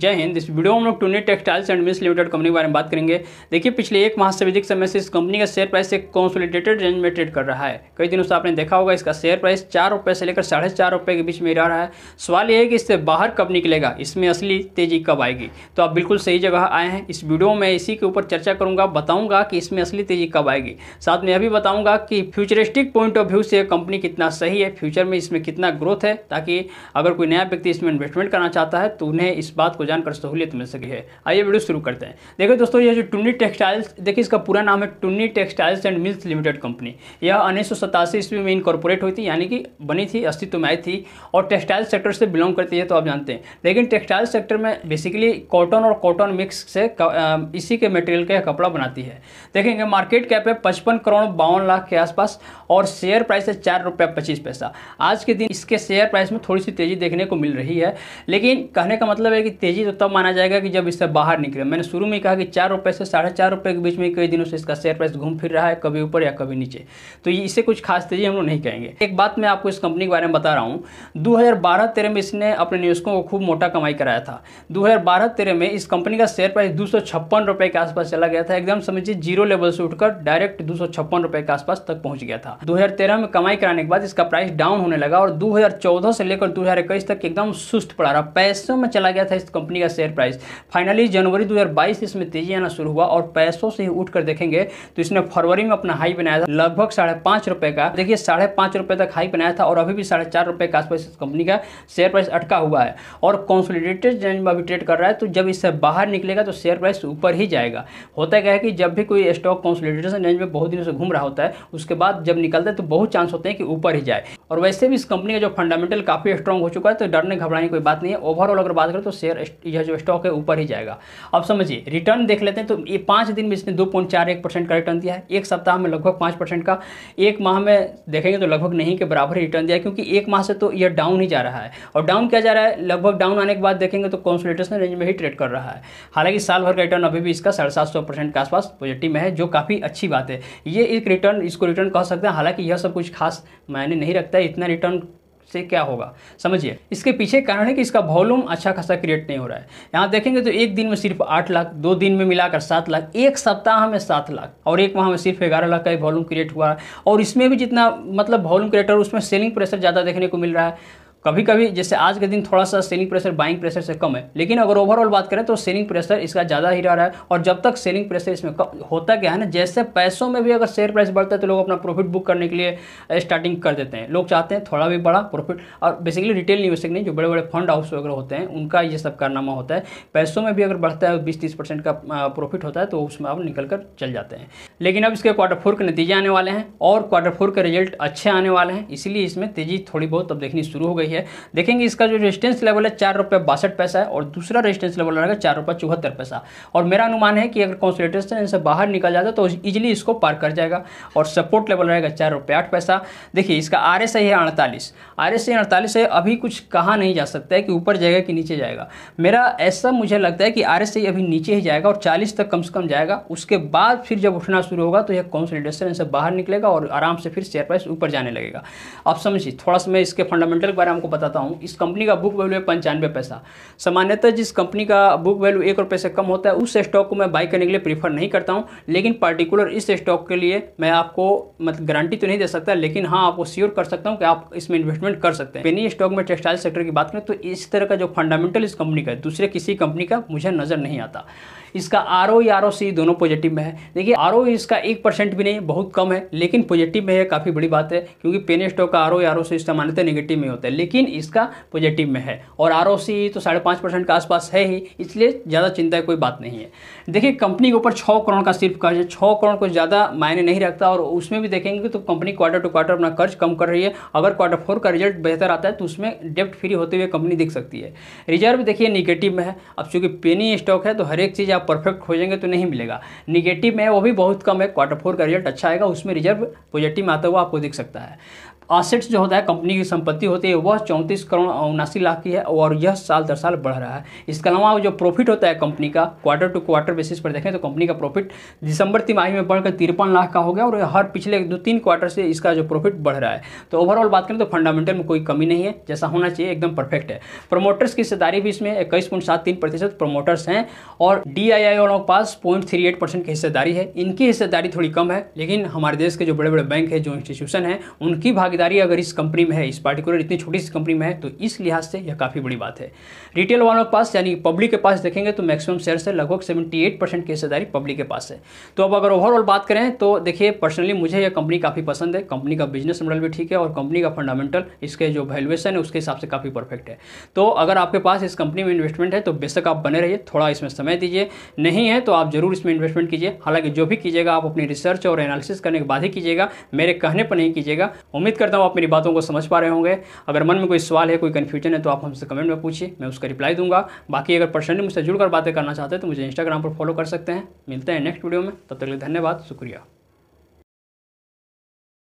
जय हिंद इस वीडियो में हम लोग Tuni textiles and mills limited company के बारे में बात करेंगे देखिए पिछले एक माह से अधिक समय से इस कंपनी का शेयर प्राइस एक कॉन्सोलिडेटेड रेंज में ट्रेड कर रहा है कई दिनों से आपने देखा होगा इसका शेयर प्राइस चार रुपये से लेकर साढ़े चार रुपये के बीच में रह रहा है सवाल यह है कि इससे बाहर कब निकलेगा इसमें असली तेजी कब आएगी तो आप बिल्कुल सही जगह आए हैं इस वीडियो में इसी के ऊपर चर्चा करूंगा बताऊँगा कि इसमें असली तेजी कब आएगी साथ में यह भी बताऊँगा कि फ्यूचरिस्टिक पॉइंट ऑफ व्यू से कंपनी कितना सही है फ्यूचर में इसमें कितना ग्रोथ है ताकि अगर कोई नया व्यक्ति इसमें इन्वेस्टमेंट करना चाहता है तो उन्हें इस बात को जानकर सहूलियत मिल सकी है आइए वीडियो शुरू करते हैं देखिए दोस्तों ये जो टुन्नी टेक्सटाइल्स देखिए इसका पूरा नाम है Tunni textiles and mills limited company यह उन्नीस ईस्वी में इनकॉर्पोरेट हुई थी यानी कि बनी थी अस्तित्व में आई थी और टेक्सटाइल सेक्टर से बिलोंग करती है तो आप जानते हैं लेकिन टेक्सटाइल सेक्टर में बेसिकली कॉटन और कॉटन मिक्स से इसी के मटेरियल का कपड़ा बनाती है देखेंगे मार्केट कैप है पचपन करोड़ बावन लाख के आसपास और शेयर प्राइस है चार रुपये पच्चीस पैसा आज के दिन इसके शेयर प्राइस में थोड़ी सी तेजी देखने को मिल रही है लेकिन कहने का मतलब है कि तेज़ी तो तब माना जाएगा कि जब इससे बाहर निकले मैंने शुरू में कहा कि चार रुपये से साढ़े चार रुपये के बीच में कई दिनों से इसका शेयर प्राइस घूम फिर रहा है कभी ऊपर या कभी नीचे तो ये इसे कुछ खास तेज़ी हम लोग नहीं कहेंगे एक बात मैं आपको इस कंपनी के बारे में बता रहा हूँ दो हज़ार में इसने अपने निवेशकों को खूब मोटा कमाई कराया था दो हज़ार में इस कंपनी का शेयर प्राइस दो के आसपास चला गया था एकदम समझिए जीरो लेवल से उठकर डायरेक्ट दो के आसपास तक पहुँच गया था दो में कमाई कराने के बाद इसका प्राइस डाउन होने लगा और दो से लेकर दो तक एकदम सुस्त पड़ा रहा पैसों में चला गया था इस कंपनी का शेयर प्राइस फाइनली जनवरी 2022 हज़ार इसमें तेजी आना शुरू हुआ और पैसों से ही उठ कर देखेंगे तो इसने फरवरी में अपना हाई बनाया था लगभग साढ़े पाँच रुपये का देखिए साढ़े पाँच रुपये तक हाई बनाया था और अभी भी साढ़े चार रुपये के आसपास इस कंपनी का शेयर प्राइस अटका हुआ है और कॉन्सोलिडेटेड में अभी ट्रेड कर रहा है तो जब इससे बाहर निकलेगा तो शेयर प्राइस ऊपर ही जाएगा होता क्या है कि जब भी कोई स्टॉक कॉन्सोलिडेशन रेंज में बहुत दिनों से घूम रहा होता है उसके बाद जब निकलता है तो बहुत चांस होते हैं कि ऊपर ही जाए और वैसे भी इस कंपनी का जो फंडामेंटल काफ़ी स्ट्रॉन्ग हो चुका है तो डरने घबराने की कोई बात नहीं है ओवरऑल अगर बात करें तो शेयर यह जो स्टॉक है ऊपर ही जाएगा अब समझिए रिटर्न देख लेते हैं तो ये पाँच दिन में इसने दो पॉइंट चार एक परसेंट का रिटर्न दिया है एक सप्ताह में लगभग पाँच परसेंट का एक माह में देखेंगे तो लगभग नहीं के बराबर ही रिटर्न दिया क्योंकि एक माह से तो यह डाउन ही जा रहा है और डाउन क्या जा रहा है लगभग डाउन आने के बाद देखेंगे तो कॉन्सोलेटेशन रेंज में ही ट्रेड कर रहा है हालांकि साल भर का रिटर्न अभी भी इसका साढ़े सात सौ परसेंट के आसपास पॉजिटिव में है जो काफ़ी अच्छी बात है ये एक रिटर्न इसको रिटर्न कह सकते हैं हालांकि यह सब कुछ खास मायने नहीं रखता सकता है इतना रिटर्न से क्या होगा समझिए इसके पीछे कारण है कि इसका वॉल्यूम अच्छा खासा क्रिएट नहीं हो रहा है यहाँ देखेंगे तो एक दिन में सिर्फ आठ लाख दो दिन में मिलाकर सात लाख एक सप्ताह में सात लाख और एक माह में सिर्फ ग्यारह लाख का ही वॉल्यूम क्रिएट हुआ है और इसमें भी जितना मतलब वॉल्यूम क्रिएटर उसमें सेलिंग प्रेशर ज़्यादा देखने को मिल रहा है कभी कभी जैसे आज के दिन थोड़ा सा सेलिंग प्रेशर बाइंग प्रेशर से कम है लेकिन अगर ओवरऑल बात करें तो सेलिंग प्रेशर इसका ज़्यादा ही रह रहा है और जब तक सेलिंग प्रेशर इसमें कम होता क्या है ना जैसे पैसों में भी अगर शेयर प्राइस बढ़ता है तो लोग अपना प्रॉफिट बुक करने के लिए स्टार्टिंग कर देते हैं लोग चाहते हैं थोड़ा भी बड़ा प्रॉफिट और बेसिकली रिटेल निवेशक नहीं जो बड़े बड़े फंड हाउस वगैरह होते हैं उनका ये सब कारनामा होता है पैसों में भी अगर बढ़ता है बीस तीस परसेंट का प्रॉफिट होता है तो उसमें आप निकल कर चल जाते हैं लेकिन अब इसके क्वार्टर फोर के नतीजे आने वाले हैं और क्वार्टर फोर के रिजल्ट अच्छे आने वाले हैं इसीलिए इसमें तेजी थोड़ी बहुत अब देखनी शुरू हो गई रही है देखेंगे इसका जो रेजिस्टेंस लेवल है चार रुपये बासठ पैसा है और दूसरा रेजिस्टेंस लेवल रहेगा चार रुपये चौहत्तर पैसा और मेरा अनुमान है कि अगर कॉन्सलेटेशन से बाहर निकल जाता तो इजिली इसको पार कर जाएगा और सपोर्ट लेवल रहेगा चार रुपये आठ पैसा देखिए इसका आर एस है अड़तालीस आर एस अड़तालीस है अभी कुछ कहा नहीं जा सकता है कि ऊपर जाएगा कि नीचे जाएगा मेरा ऐसा मुझे लगता है कि आर एस अभी नीचे ही जाएगा और चालीस तक कम से कम जाएगा उसके बाद फिर जब उठना शुरू होगा तो यह कॉन्सलेटेशन से बाहर निकलेगा और आराम से फिर शेयर प्राइस ऊपर जाने लगेगा अब समझिए थोड़ा सा मैं इसके फंडामेंटल के बारे में आपको बताता हूँ इस कंपनी का बुक वैल्यू है पंचानवे पैसा सामान्यतः जिस कंपनी का बुक वैल्यू एक रुपये से कम होता है उस स्टॉक को मैं बाई करने के लिए प्रीफर नहीं करता हूँ लेकिन पर्टिकुलर इस स्टॉक के लिए मैं आपको मतलब गारंटी तो नहीं दे सकता लेकिन हाँ आपको श्योर कर सकता हूँ कि आप इसमें इन्वेस्टमेंट कर सकते हैं पेनी स्टॉक में टेक्सटाइल सेक्टर की बात करें तो इस तरह का जो फंडामेंटल इस कंपनी का है दूसरे किसी कंपनी का मुझे नज़र नहीं आता इसका आर ओ आर ओ सी दोनों पॉजिटिव में है देखिए आर ओ इसका एक परसेंट भी नहीं बहुत कम है लेकिन पॉजिटिव में है काफ़ी बड़ी बात है क्योंकि पेन स्टॉक का R O R O C इसका मान्यता नेगेटिव में होता है लेकिन इसका पॉजिटिव में है और आर ओ सी तो साढ़े पाँच परसेंट के आसपास है ही इसलिए ज़्यादा चिंता की कोई बात नहीं है देखिए कंपनी के ऊपर छः करोड़ का सिर्फ कर्ज है छः करोड़ को ज़्यादा मायने नहीं रखता और उसमें भी देखेंगे तो कंपनी क्वार्टर टू क्वार्टर अपना कर्ज कम कर रही है अगर क्वार्टर फोर का रिजल्ट बेहतर आता है तो उसमें डेप्ट फ्री होते हुए कंपनी दिख सकती है रिजर्व देखिए निगेटिव में है अब चूंकि पेनी स्टॉक है तो हर एक चीज़ आप परफेक्ट खोजेंगे तो नहीं मिलेगा निगेटिव में वो भी बहुत कम है क्वार्टर फोर का रिजल्ट अच्छा आएगा उसमें रिजर्व पॉजिटिव में आता हुआ आपको दिख सकता है आसेट्स जो होता है कंपनी की संपत्ति होती है वह चौंतीस करोड़ उनासी लाख की है और यह साल दर साल बढ़ रहा है इसके अलावा जो प्रॉफिट होता है कंपनी का क्वार्टर टू क्वार्टर बेसिस पर देखें तो कंपनी का प्रॉफिट दिसंबर तिमाही में बढ़कर तिरपन लाख का हो गया और हर पिछले दो तीन क्वार्टर से इसका जो प्रॉफिट बढ़ रहा है तो ओवरऑल बात करें तो फंडामेंटल में कोई कमी नहीं है जैसा होना चाहिए एकदम परफेक्ट है प्रोमोटर्स की हिस्सेदारी भी इसमें इक्कीस पॉइंट सात तीन प्रतिशत प्रमोटर्स हैं और डी आई आई वालों के पास पॉइंट थ्री एट परसेंट की हिस्सेदारी है इनकी हिस्सेदारी थोड़ी कम है लेकिन हमारे देश के जो बड़े बड़े बैंक है जो इंस्टीट्यूशन है उनकी भागी भागीदारी अगर इस कंपनी में है इस पार्टिकुलर इतनी छोटी सी कंपनी में है तो इस लिहाज से यह काफ़ी बड़ी बात है रिटेल वालों के पास यानी पब्लिक के पास देखेंगे तो मैक्सिमम शेयर से लगभग सेवेंटी एट परसेंट की हिस्सेदारी पब्लिक के पास है तो अब अगर ओवरऑल बात करें तो देखिए पर्सनली मुझे यह कंपनी काफ़ी पसंद है कंपनी का बिजनेस मॉडल भी ठीक है और कंपनी का फंडामेंटल इसके जो वैल्यूएशन है उसके हिसाब से काफ़ी परफेक्ट है तो अगर आपके पास इस कंपनी में इन्वेस्टमेंट है तो बेशक आप बने रहिए थोड़ा इसमें समय दीजिए नहीं है तो आप जरूर इसमें इन्वेस्टमेंट कीजिए हालांकि जो भी कीजिएगा आप अपनी रिसर्च और एनालिसिस करने के बाद ही कीजिएगा मेरे कहने पर नहीं कीजिएगा उम्मीद कर करता हूँ आप मेरी बातों को समझ पा रहे होंगे अगर मन में कोई सवाल है कोई कन्फ्यूजन है तो आप हमसे कमेंट में पूछिए मैं उसका रिप्लाई दूंगा बाकी अगर पर्सनली मुझसे जुड़कर बातें करना चाहते हैं तो मुझे इंस्टाग्राम पर फॉलो कर सकते हैं मिलते हैं नेक्स्ट वीडियो में तब तक के लिए धन्यवाद शुक्रिया